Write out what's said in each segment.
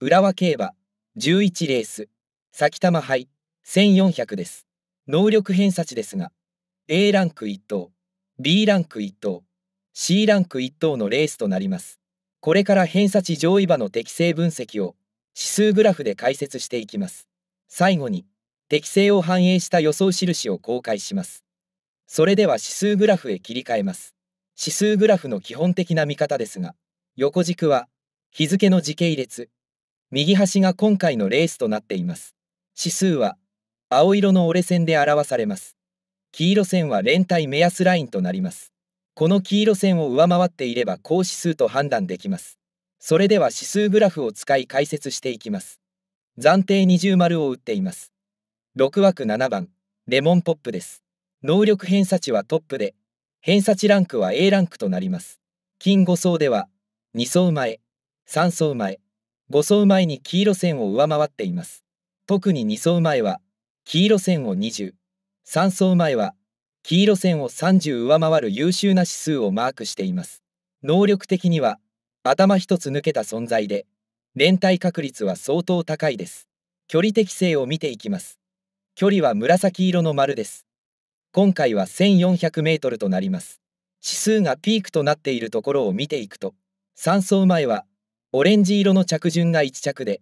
浦和競馬11レース先玉杯1400です能力偏差値ですが A ランク1等 B ランク1等 C ランク1等のレースとなりますこれから偏差値上位馬の適正分析を指数グラフで解説していきます最後に適正を反映した予想印を公開しますそれでは指数グラフへ切り替えます指数グラフの基本的な見方ですが横軸は日付の時系列右端が今回のレースとなっています。指数は青色の折れ線で表されます。黄色線は連帯目安ラインとなります。この黄色線を上回っていれば高指数と判断できます。それでは指数グラフを使い解説していきます。暫定二重丸を打っています。6枠7番、レモンポップです。能力偏差値はトップで、偏差値ランクは A ランクとなります。金5層では、2層前、3層前、5走前に黄色線を上回っています。特に2走前は、黄色線を20、3走前は、黄色線を30上回る優秀な指数をマークしています。能力的には、頭一つ抜けた存在で、連帯確率は相当高いです。距離適性を見ていきます。距離は紫色の丸です。今回は1400メートルとなります。指数がピークとなっているところを見ていくと、3走前はオレンジ色の着順が1着で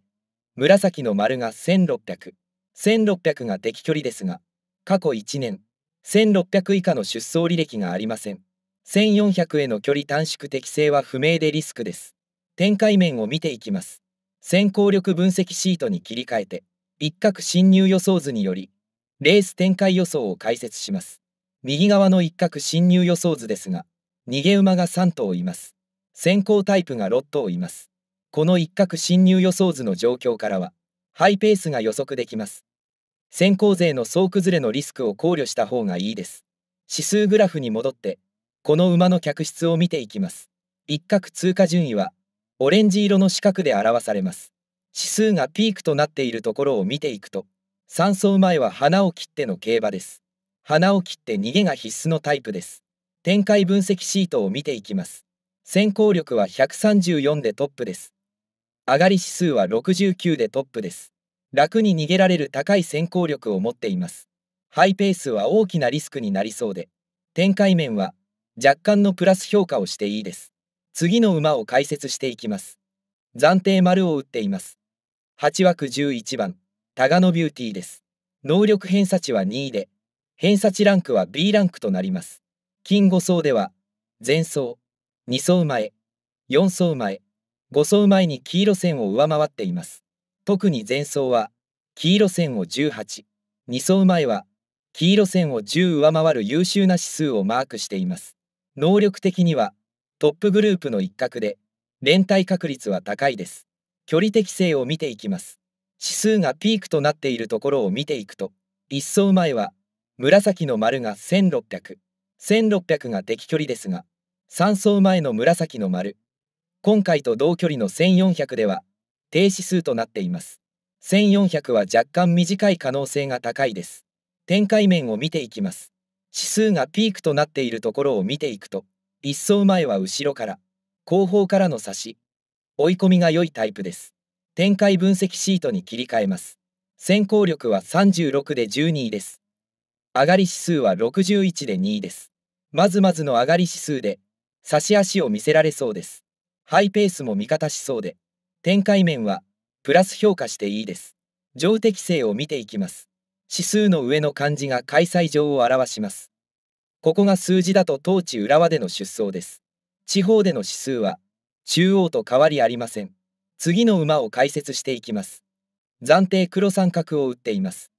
紫の丸が1600 1600が適距離ですが過去1年1600以下の出走履歴がありません1400への距離短縮適性は不明でリスクです展開面を見ていきます先行力分析シートに切り替えて一角侵入予想図によりレース展開予想を解説します右側の一角侵入予想図ですが逃げ馬が3頭います先行タイプが6頭いますこの一角侵入予想図の状況からは、ハイペースが予測できます。先行勢の総崩れのリスクを考慮した方がいいです。指数グラフに戻って、この馬の客室を見ていきます。一角通過順位は、オレンジ色の四角で表されます。指数がピークとなっているところを見ていくと、3走前は花を切っての競馬です。花を切って逃げが必須のタイプです。展開分析シートを見ていきます。先行力は134でトップです。上がり指数は69でトップです。楽に逃げられる高い先行力を持っています。ハイペースは大きなリスクになりそうで、展開面は若干のプラス評価をしていいです。次の馬を解説していきます。暫定丸を打っています。8枠11番、タガノビューティーです。能力偏差値は2位で、偏差値ランクは B ランクとなります。金5層では、前走、2層前、4層前、5走前に黄色線を上回っています。特に前走は黄色線を18、2走前は黄色線を10上回る優秀な指数をマークしています。能力的にはトップグループの一角で連帯確率は高いです。距離適性を見ていきます。指数がピークとなっているところを見ていくと、1走前は紫の丸が1600、1600が敵距離ですが、3走前の紫の丸、今回と同距離の1400では低指数となっています1400は若干短い可能性が高いです展開面を見ていきます指数がピークとなっているところを見ていくと一層前は後ろから後方からの差し追い込みが良いタイプです展開分析シートに切り替えます先行力は36で12位です上がり指数は61で2位ですまずまずの上がり指数で差し足を見せられそうですハイペースも味方しそうで、展開面はプラス評価していいです。上適性を見ていきます。指数の上の漢字が開催場を表します。ここが数字だと当地浦和での出走です。地方での指数は中央と変わりありません。次の馬を解説していきます。暫定黒三角を打っています。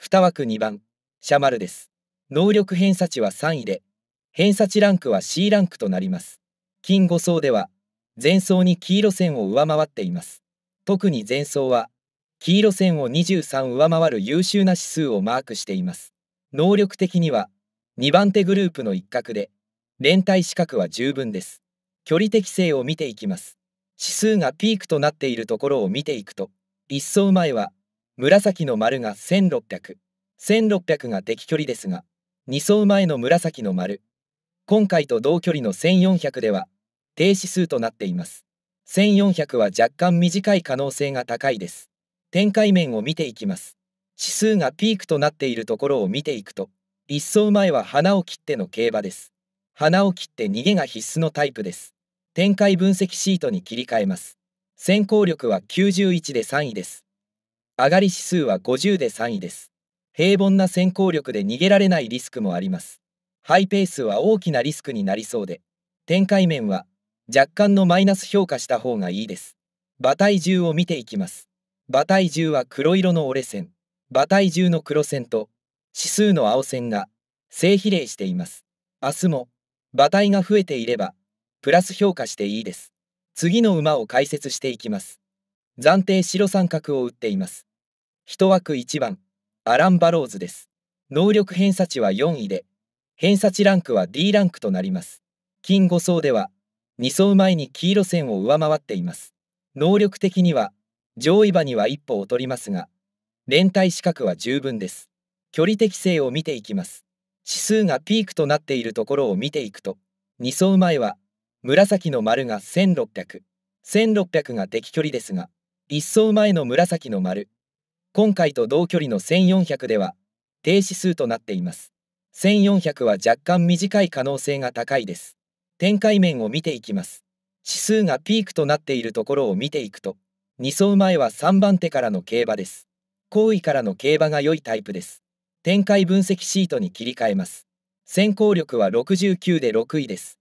2枠2番、シャマルです。能力偏差値は3位で、偏差値ランクは C ランクとなります。金5層では、前走に黄色線を上回っています。特に前走は、黄色線を23上回る優秀な指数をマークしています。能力的には、2番手グループの一角で、連帯資格は十分です。距離適性を見ていきます。指数がピークとなっているところを見ていくと、1走前は、紫の丸が1600、1600が敵距離ですが、2走前の紫の丸、今回と同距離の1400では、低指数となっています。1400は若干短い可能性が高いです。展開面を見ていきます。指数がピークとなっているところを見ていくと、一層前は花を切っての競馬です。花を切って逃げが必須のタイプです。展開分析シートに切り替えます。先行力は91で3位です。上がり指数は50で3位です。平凡な先行力で逃げられないリスクもあります。ハイペースは大きなリスクになりそうで、展開面は若干のマイナス評価した方がいいです。馬体重を見ていきます。馬体重は黒色の折れ線、馬体重の黒線と指数の青線が正比例しています。明日も馬体が増えていればプラス評価していいです。次の馬を解説していきます。暫定白三角を打っています。1枠1番、アラン・バローズです。能力偏差値は4位で、偏差値ランクは D ランクとなります。金5層では、2走前に黄色線を上回っています。能力的には上位馬には一歩劣りますが、連帯資格は十分です。距離適性を見ていきます。指数がピークとなっているところを見ていくと、2走前は紫の丸が1600、1600が敵距離ですが、1走前の紫の丸、今回と同距離の1400では低指数となっています。1400は若干短い可能性が高いです。展開面を見ていきます。指数がピークとなっているところを見ていくと、2走前は3番手からの競馬です。後位からの競馬が良いタイプです。展開分析シートに切り替えます。先行力は69で6位です。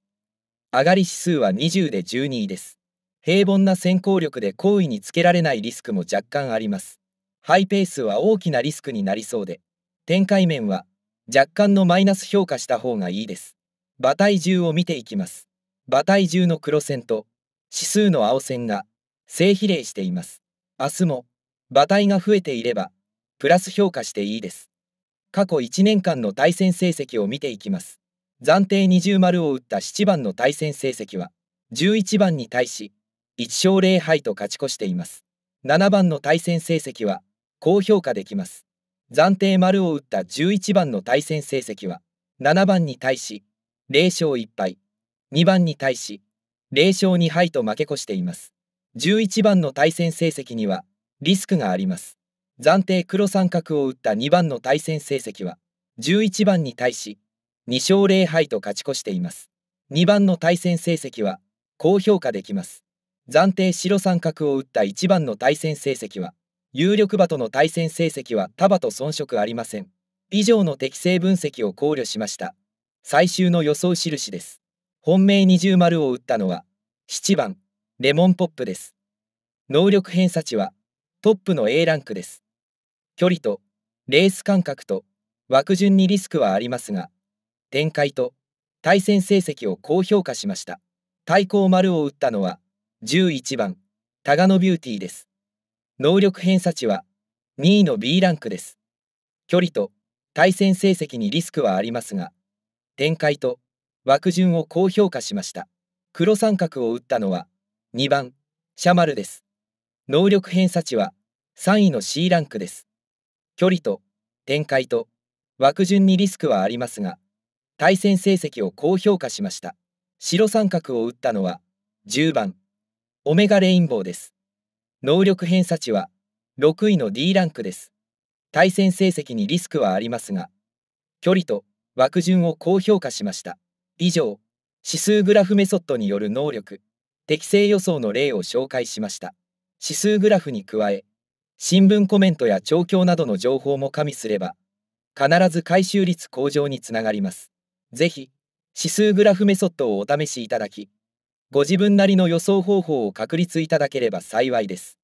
上がり指数は20で12位です。平凡な先行力で後位につけられないリスクも若干あります。ハイペースは大きなリスクになりそうで、展開面は若干のマイナス評価した方がいいです。馬体重を見ていきます。馬体重の黒線と指数の青線が正比例しています。明日も馬体が増えていればプラス評価していいです。過去1年間の対戦成績を見ていきます。暫定20丸を打った7番の対戦成績は11番に対し1勝0敗と勝ち越しています。7番の対戦成績は高評価できます。暫定丸を打った11番の対戦成績は7番に対し0勝1敗。2番に対し、0勝2敗と負け越しています。11番の対戦成績には、リスクがあります。暫定黒三角を打った2番の対戦成績は、11番に対し、2勝0敗と勝ち越しています。2番の対戦成績は、高評価できます。暫定白三角を打った1番の対戦成績は、有力馬との対戦成績は束と遜色ありません。以上の適正分析を考慮しました。最終の予想印です。本命二重丸を打ったのは、7番、レモンポップです。能力偏差値は、トップの A ランクです。距離と、レース間隔と、枠順にリスクはありますが、展開と、対戦成績を高評価しました。対抗丸を打ったのは、11番、タガノビューティーです。能力偏差値は、2位の B ランクです。距離と、対戦成績にリスクはありますが、展開と枠順を高評価しました。黒三角を打ったのは2番、シャマルです。能力偏差値は3位の C ランクです。距離と展開と枠順にリスクはありますが、対戦成績を高評価しました。白三角を打ったのは10番、オメガレインボーです。能力偏差値は6位の D ランクです。対戦成績にリスクはありますが、距離と枠順を高評価しました。以上、指数グラフメソッドによる能力、適正予想の例を紹介しました。指数グラフに加え、新聞コメントや調教などの情報も加味すれば、必ず回収率向上につながります。ぜひ、指数グラフメソッドをお試しいただき、ご自分なりの予想方法を確立いただければ幸いです。